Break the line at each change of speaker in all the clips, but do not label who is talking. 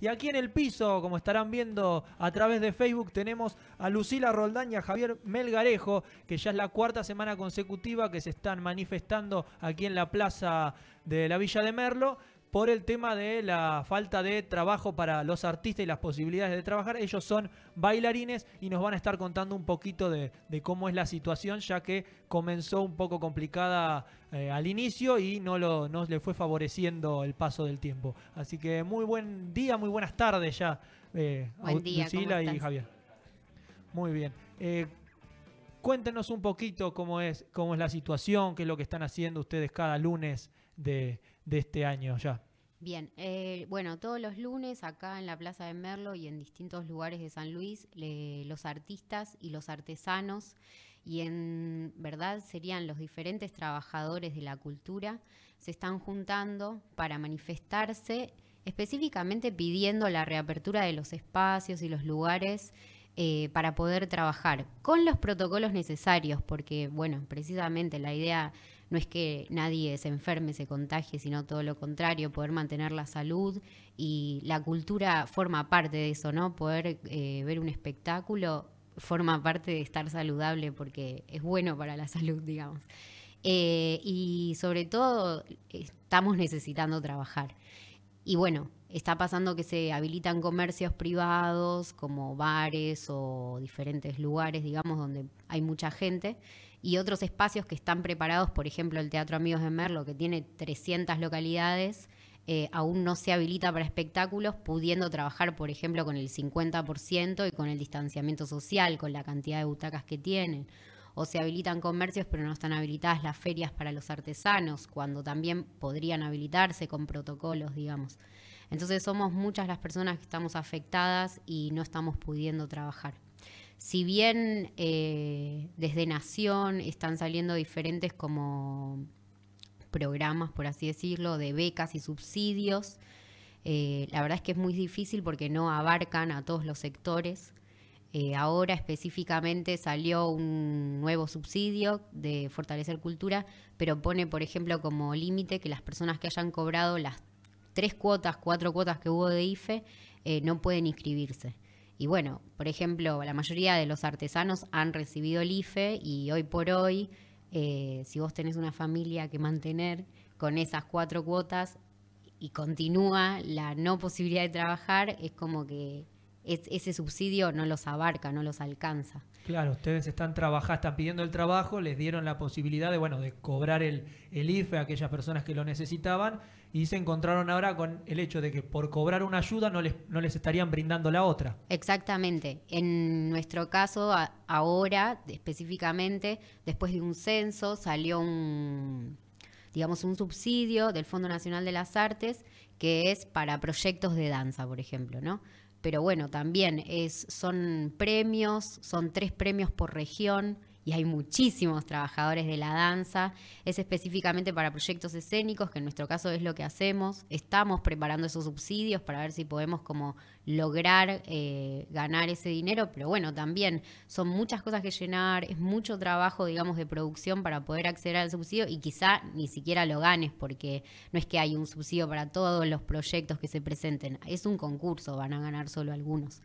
Y aquí en el piso, como estarán viendo a través de Facebook, tenemos a Lucila Roldán y a Javier Melgarejo, que ya es la cuarta semana consecutiva que se están manifestando aquí en la plaza de la Villa de Merlo por el tema de la falta de trabajo para los artistas y las posibilidades de trabajar. Ellos son bailarines y nos van a estar contando un poquito de, cómo es la situación, ya que comenzó un poco complicada eh, al inicio y no, lo, le fue favoreciendo el paso del tiempo. Así que muy buen día, muy buenas tardes ya, eh, Lucila y Javier. Muy bien. Eh, cuéntenos un poquito cómo es, cómo es la situación, qué es lo que están haciendo ustedes cada lunes de de este año ya.
Bien, eh, bueno, todos los lunes acá en la Plaza de Merlo y en distintos lugares de San Luis, los artistas y los artesanos, y en verdad serían los diferentes trabajadores de la cultura, se están juntando para manifestarse, específicamente pidiendo la reapertura de los espacios y los lugares eh, para poder trabajar con los protocolos necesarios, porque, bueno, precisamente la idea no es que nadie se enferme, se contagie, sino todo lo contrario, poder mantener la salud y la cultura forma parte de eso, ¿no? Poder eh, ver un espectáculo forma parte de estar saludable porque es bueno para la salud, digamos. Eh, y sobre todo estamos necesitando trabajar. Y bueno, está pasando que se habilitan comercios privados como bares o diferentes lugares, digamos, donde hay mucha gente y otros espacios que están preparados, por ejemplo, el Teatro Amigos de Merlo, que tiene 300 localidades, eh, aún no se habilita para espectáculos, pudiendo trabajar, por ejemplo, con el 50% y con el distanciamiento social, con la cantidad de butacas que tienen. O se habilitan comercios, pero no están habilitadas las ferias para los artesanos, cuando también podrían habilitarse con protocolos, digamos. Entonces somos muchas las personas que estamos afectadas y no estamos pudiendo trabajar si bien eh, desde Nación están saliendo diferentes como programas, por así decirlo, de becas y subsidios, eh, la verdad es que es muy difícil porque no abarcan a todos los sectores. Eh, ahora específicamente salió un nuevo subsidio de Fortalecer Cultura, pero pone, por ejemplo, como límite que las personas que hayan cobrado las tres cuotas, cuatro cuotas que hubo de IFE, no pueden inscribirse. Y bueno, por ejemplo, la mayoría de los artesanos han recibido el IFE y hoy por hoy, eh, si vos tenés una familia que mantener con esas cuatro cuotas y continúa la no posibilidad de trabajar, es como que ese subsidio no los abarca, no los alcanza.
Claro, ustedes están trabajando, están pidiendo el trabajo, les dieron la posibilidad de, bueno, de cobrar el, el IFE a aquellas personas que lo necesitaban y se encontraron ahora con el hecho de que por cobrar una ayuda no les, no les estarían brindando la otra.
Exactamente. En nuestro caso, ahora específicamente, después de un censo, salió un digamos, un subsidio del Fondo Nacional de las Artes que es para proyectos de danza, por ejemplo, ¿no? pero bueno, también es, son premios, son tres premios por región y hay muchísimos trabajadores de la danza, es específicamente para proyectos escénicos, que en nuestro caso es lo que hacemos. Estamos preparando esos subsidios para ver si podemos como lograr eh, ganar ese dinero, pero bueno, también son muchas cosas que llenar, es mucho trabajo, digamos, de producción para poder acceder al subsidio y quizá ni siquiera lo ganes, porque no es que hay un subsidio para todos los proyectos que se presenten, es un concurso, van a ganar solo algunos.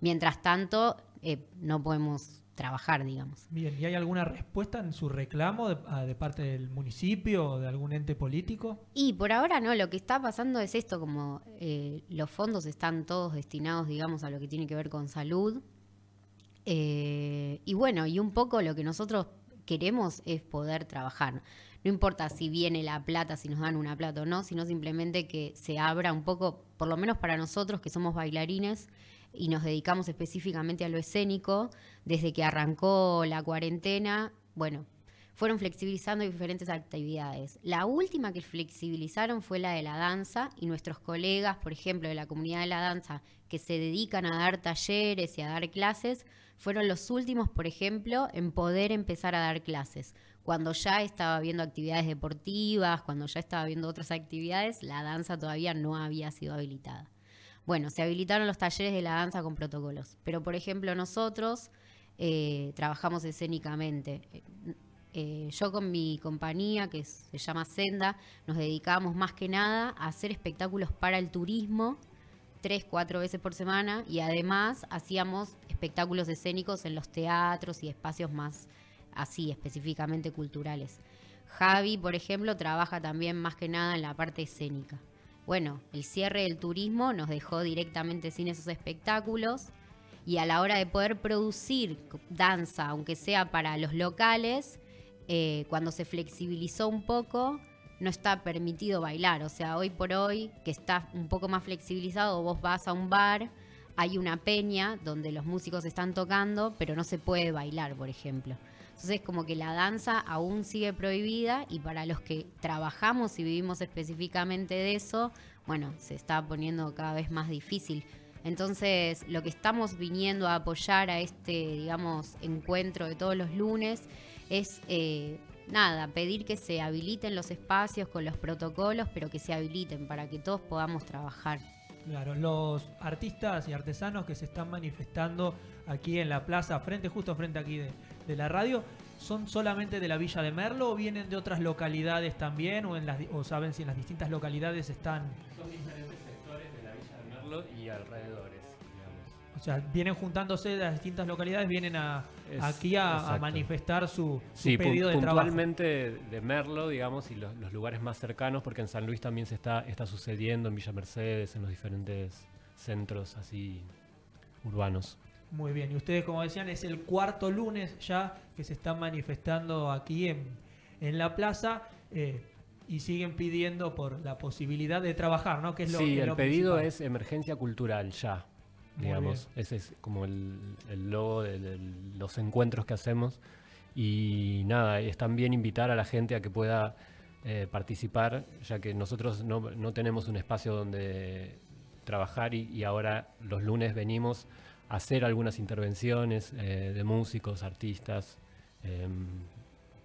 Mientras tanto, eh, no podemos trabajar, digamos.
Bien, ¿y hay alguna respuesta en su reclamo ah, de, parte del municipio o de algún ente político?
Y por ahora no, lo que está pasando es esto, como eh, los fondos están todos destinados, digamos, a lo que tiene que ver con salud. Eh, y bueno, y un poco lo que nosotros queremos es poder trabajar. No importa si viene la plata, si nos dan una plata o no, sino simplemente que se abra un poco, por lo menos para nosotros que somos bailarines, y nos dedicamos específicamente a lo escénico, desde que arrancó la cuarentena, bueno, fueron flexibilizando diferentes actividades. La última que flexibilizaron fue la de la danza y nuestros colegas, por ejemplo, de la comunidad de la danza, que se dedican a dar talleres y a dar clases, fueron los últimos, por ejemplo, en poder empezar a dar clases. Cuando ya estaba viendo actividades deportivas, cuando ya estaba viendo otras actividades, la danza todavía no había sido habilitada. Bueno, se habilitaron los talleres de la danza con protocolos, pero por ejemplo nosotros eh, trabajamos escénicamente. Eh, eh, yo con mi compañía, que se llama Senda, nos dedicamos más que nada a hacer espectáculos para el turismo tres, cuatro veces por semana y además hacíamos espectáculos escénicos en los teatros y espacios más así, específicamente culturales. Javi, por ejemplo, trabaja también más que nada en la parte escénica bueno, el cierre del turismo nos dejó directamente sin esos espectáculos y a la hora de poder producir danza, aunque sea para los locales, eh, cuando se flexibilizó un poco, no está permitido bailar. O sea, hoy por hoy, que está un poco más flexibilizado, vos vas a un bar hay una peña donde los músicos están tocando, pero no se puede bailar, por ejemplo. Entonces, como que la danza aún sigue prohibida y para los que trabajamos y vivimos específicamente de eso, bueno, se está poniendo cada vez más difícil. Entonces, lo que estamos viniendo a apoyar a este, digamos, encuentro de todos los lunes es, eh, nada, pedir que se habiliten los espacios con los protocolos, pero que se habiliten para que todos podamos trabajar.
Claro, los artistas y artesanos que se están manifestando aquí en la plaza, frente, justo frente aquí de, la radio, ¿son solamente de la Villa de Merlo o vienen de otras localidades también? ¿O, o saben si en las distintas localidades están...? Son diferentes sectores de la Villa de Merlo y alrededores, digamos. O sea, vienen juntándose de las distintas localidades, vienen a, aquí a, manifestar su, pedido de trabajo. Puntualmente de Merlo, digamos, y los, lugares más cercanos, porque en San Luis también se está, está sucediendo, en Villa Mercedes, en los diferentes centros así urbanos. Muy bien, y ustedes como decían, es el cuarto lunes ya que se están manifestando aquí en, la plaza. Eh, y siguen pidiendo por la posibilidad de trabajar, ¿no? Que lo, sí, el pedido es emergencia cultural ya digamos. Ese es como el, logo de, los encuentros que hacemos. Y nada, es también invitar a la gente a que pueda eh, participar, ya que nosotros no, no, tenemos un espacio donde trabajar y, ahora los lunes venimos a hacer algunas intervenciones eh, de músicos, artistas, em,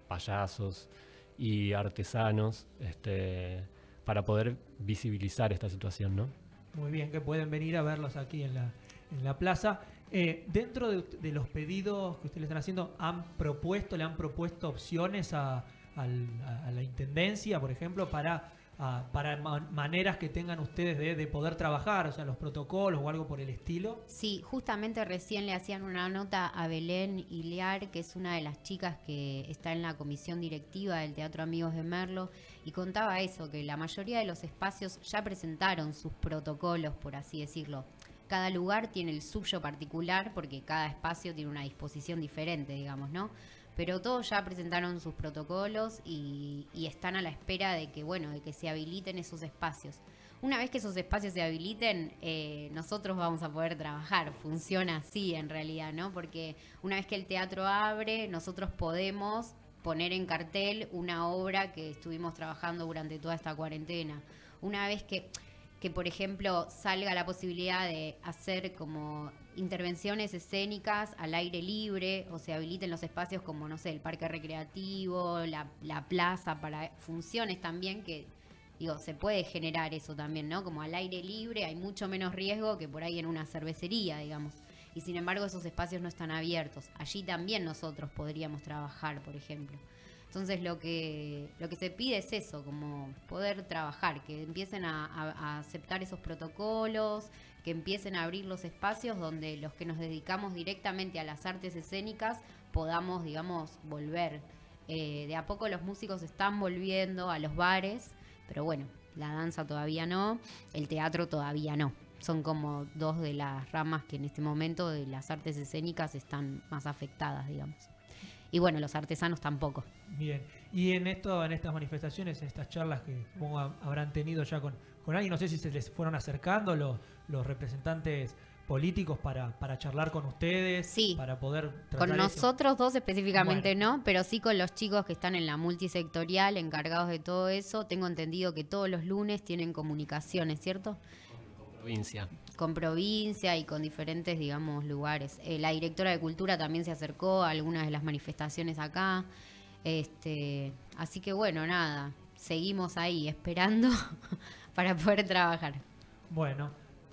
payasos y artesanos, este, para poder visibilizar esta situación, ¿no? Muy bien, que pueden venir a verlos aquí en la, en la plaza. Eh, dentro de, los pedidos que ustedes están haciendo, ¿han propuesto, le han propuesto opciones a, a, la intendencia, por ejemplo, para Ah, para maneras que tengan ustedes de, poder trabajar, o sea, los protocolos o algo por el estilo.
Sí, justamente recién le hacían una nota a Belén Ilear, que es una de las chicas que está en la comisión directiva del Teatro Amigos de Merlo, y contaba eso, que la mayoría de los espacios ya presentaron sus protocolos, por así decirlo. Cada lugar tiene el suyo particular porque cada espacio tiene una disposición diferente, digamos, ¿no? pero todos ya presentaron sus protocolos y, están a la espera de que, bueno, de que se habiliten esos espacios. Una vez que esos espacios se habiliten, eh, nosotros vamos a poder trabajar. Funciona así en realidad, ¿no? Porque una vez que el teatro abre, nosotros podemos poner en cartel una obra que estuvimos trabajando durante toda esta cuarentena. Una vez que, que por ejemplo, salga la posibilidad de hacer como intervenciones escénicas al aire libre o se habiliten los espacios como, no sé, el parque recreativo, la, plaza para funciones también que, digo, se puede generar eso también, ¿no? Como al aire libre hay mucho menos riesgo que por ahí en una cervecería, digamos. Y sin embargo esos espacios no están abiertos. Allí también nosotros podríamos trabajar, por ejemplo. Entonces lo que, lo que se pide es eso, como poder trabajar, que empiecen a, aceptar esos protocolos, que empiecen a abrir los espacios donde los que nos dedicamos directamente a las artes escénicas podamos, digamos, volver. Eh, de a poco los músicos están volviendo a los bares, pero bueno, la danza todavía no, el teatro todavía no. Son como dos de las ramas que en este momento de las artes escénicas están más afectadas, digamos y bueno, los artesanos tampoco.
Bien, y en esto, en estas manifestaciones, en estas charlas que habrán tenido ya con, con alguien, no sé si se les fueron acercando los, los representantes políticos para, para charlar con ustedes, sí. para poder Con nosotros
dos específicamente no, pero sí con los chicos que están en la multisectorial, encargados de todo eso. Tengo entendido que todos los lunes tienen comunicaciones, ¿cierto? provincia. Con provincia y con diferentes, digamos, lugares. Eh, la directora de cultura también se acercó a algunas de las manifestaciones acá. Este, así que bueno, nada, seguimos ahí esperando para poder trabajar.
Bueno,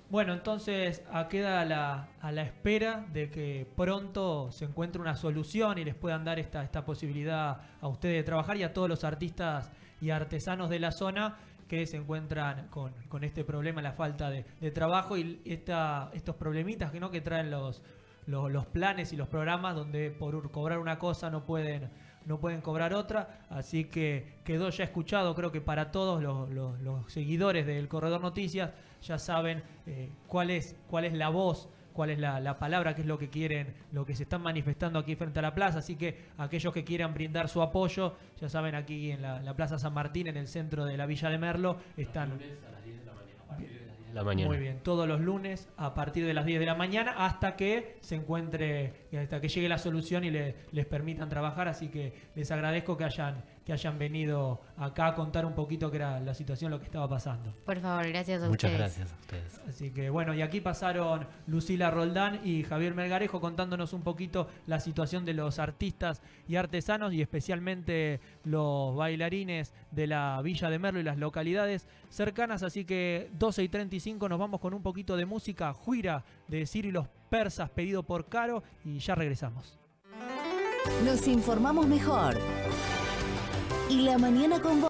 bueno, entonces ah, queda a la, a la espera de que pronto se encuentre una solución y les puedan dar esta, esta posibilidad a ustedes de trabajar y a todos los artistas y artesanos de la zona que se encuentran con, este problema, la falta de, trabajo y esta, estos problemitas ¿no? que traen los, los, los, planes y los programas donde por cobrar una cosa no pueden, no pueden cobrar otra. Así que quedó ya escuchado, creo que para todos los, los, seguidores del Corredor Noticias ya saben eh, cuál, es, cuál es la voz cuál es la, palabra, qué es lo que quieren, lo que se están manifestando aquí frente a la plaza. Así que aquellos que quieran brindar su apoyo, ya saben, aquí en la, Plaza San Martín, en el centro de la Villa de Merlo, están... La mañana. Muy bien, todos los lunes a partir de las 10 de la mañana hasta que se encuentre, hasta que llegue la solución y les permitan trabajar. Así que les agradezco que hayan que hayan venido acá a contar un poquito qué era la situación, lo que estaba pasando. Por favor, gracias a ustedes Muchas gracias a ustedes. Así que bueno, y aquí pasaron Lucila Roldán y Javier Melgarejo contándonos un poquito la situación de los artistas y artesanos y especialmente los bailarines de la Villa de Merlo y las localidades cercanas. Así que 12 y 35 nos vamos con un poquito de música. Juira de Ciro los Persas, pedido por Caro, y ya regresamos.
Nos informamos mejor y la mañana con vos.